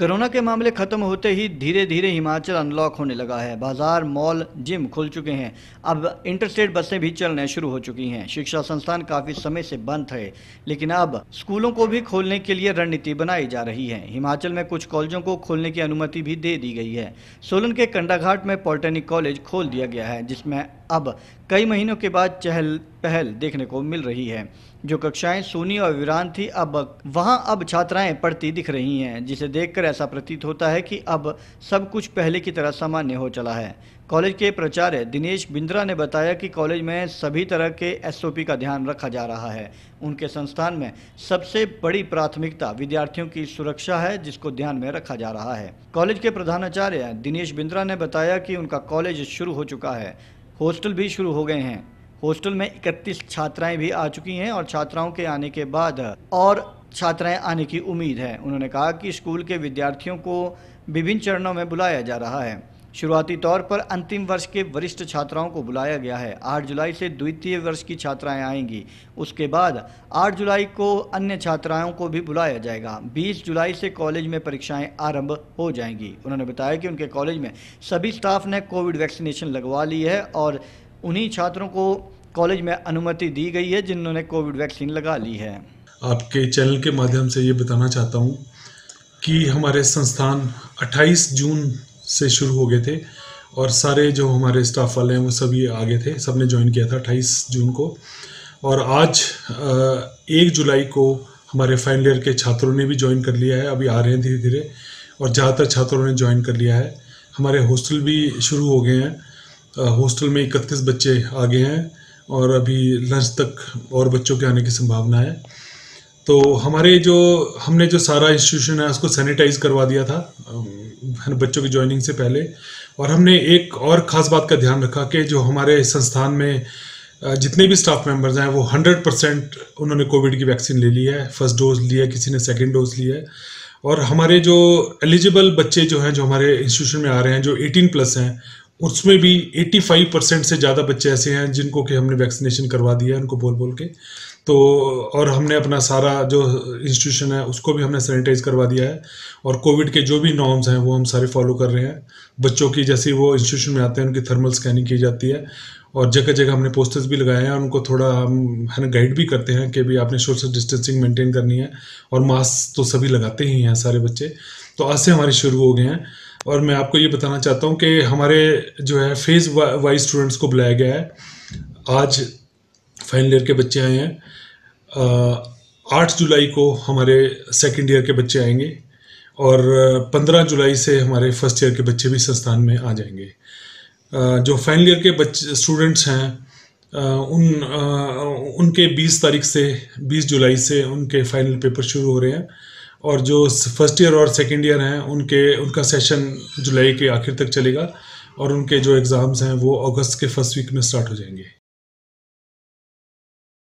corona के मामले खत्म होते ही धीरे धीरे हिमाचल अनलॉक होने लगा है बाजार मॉल जिम खुल चुके हैं अब इंटरस्टेट बसें भी चलने शुरू हो चुकी हैं शिक्षा संस्थान काफी समय से बंद थे लेकिन अब स्कूलों को भी खोलने के लिए रणनीति बनाई जा रही है हिमाचल में कुछ कॉलेजों को खोलने की अनुमति भी दे दी गई है सोलन के कंडाघाट में पॉलिटेक्निक कॉलेज खोल दिया गया है जिसमें अब कई महीनों के बाद चहल पहल देखने को मिल रही है जो कक्षाएं सोनी और वीरान थी अब वहां अब छात्राएं पढ़ती दिख रही हैं जिसे देखकर ऐसा प्रतीत होता है कि अब सब कुछ पहले की तरह सामान्य हो चला है कॉलेज के प्राचार्य दिनेश बिंद्रा ने बताया कि कॉलेज में सभी तरह के एसओपी का ध्यान रखा जा रहा है उनके संस्थान में सबसे बड़ी प्राथमिकता विद्यार्थियों की सुरक्षा है जिसको ध्यान में रखा जा रहा है कॉलेज के प्रधानाचार्य दिनेश बिंद्रा ने बताया कि उनका कॉलेज शुरू हो चुका है हॉस्टल भी शुरू हो गए हैं हॉस्टल में 31 छात्राएं भी आ चुकी हैं और छात्राओं के आने के बाद और छात्राएं आने की उम्मीद है उन्होंने कहा कि स्कूल के विद्यार्थियों को विभिन्न चरणों में बुलाया जा रहा है शुरुआती तौर पर अंतिम वर्ष के वरिष्ठ छात्राओं को बुलाया गया है 8 जुलाई से द्वितीय वर्ष की छात्राएं आएंगी उसके बाद 8 जुलाई को अन्य छात्राओं को भी बुलाया जाएगा 20 जुलाई से कॉलेज में परीक्षाएं आरंभ हो जाएंगी उन्होंने बताया कि उनके कॉलेज में सभी स्टाफ ने कोविड वैक्सीनेशन लगवा ली है और उन्हीं छात्रों को कॉलेज में अनुमति दी गई है जिन्होंने कोविड वैक्सीन लगा ली है आपके चैनल के माध्यम से ये बताना चाहता हूँ कि हमारे संस्थान 28 जून से शुरू हो गए थे और सारे जो हमारे स्टाफ वाले हैं वो सभी आ गए थे सब ने ज्वाइन किया था अट्ठाईस जून को और आज एक जुलाई को हमारे फाइनल ईयर के छात्रों ने भी ज्वाइन कर लिया है अभी आ रहे हैं धीरे धीरे और ज़्यादातर छात्रों ने ज्वाइन कर लिया है हमारे हॉस्टल भी शुरू हो गए हैं हॉस्टल में इकतीस बच्चे आ गए हैं और अभी लंच तक और बच्चों के आने की संभावना है तो हमारे जो हमने जो सारा इंस्टीट्यूशन है उसको सैनिटाइज करवा दिया था बच्चों की ज्वाइनिंग से पहले और हमने एक और ख़ास बात का ध्यान रखा कि जो हमारे संस्थान में जितने भी स्टाफ मेंबर्स हैं वो 100 परसेंट उन्होंने कोविड की वैक्सीन ले ली है फर्स्ट डोज लिया है किसी ने सेकेंड डोज लिया है और हमारे जो एलिजिबल बच्चे जो हैं जो हमारे इंस्टीट्यूशन में आ रहे हैं जो 18 प्लस हैं उसमें भी 85 परसेंट से ज़्यादा बच्चे ऐसे हैं जिनको कि हमने वैक्सीनेशन करवा दिया है उनको बोल बोल के तो और हमने अपना सारा जो इंस्टीट्यूशन है उसको भी हमने सैनिटाइज करवा दिया है और कोविड के जो भी नॉर्म्स हैं वो हम सारे फॉलो कर रहे हैं बच्चों की जैसे वो इंस्टीट्यूशन में आते हैं उनकी थर्मल स्कैनिंग की जाती है और जगह जगह हमने पोस्टर्स भी लगाए हैं उनको थोड़ा हम है ना गाइड भी करते हैं कि भी आपने सोशल डिस्टेंसिंग मेंटेन करनी है और मास्क तो सभी लगाते ही हैं सारे बच्चे तो आज से हमारे शुरू हो गए हैं और मैं आपको ये बताना चाहता हूँ कि हमारे जो है फेज़ वाइज स्टूडेंट्स को बुलाया गया है आज फाइनल ईयर के बच्चे आए हैं आठ जुलाई को हमारे सेकेंड ईयर के बच्चे आएंगे और पंद्रह जुलाई से हमारे फर्स्ट ईयर के बच्चे भी संस्थान में आ जाएंगे जो फाइनल ईयर के बच्चे स्टूडेंट्स हैं उन उनके 20 तारीख से 20 जुलाई से उनके फाइनल पेपर शुरू हो रहे हैं और जो फर्स्ट ईयर और सेकेंड ईयर हैं उनके उनका सेशन जुलाई के आखिर तक चलेगा और उनके जो एग्ज़ाम्स हैं वो अगस्त के फर्स्ट वीक में स्टार्ट हो जाएंगे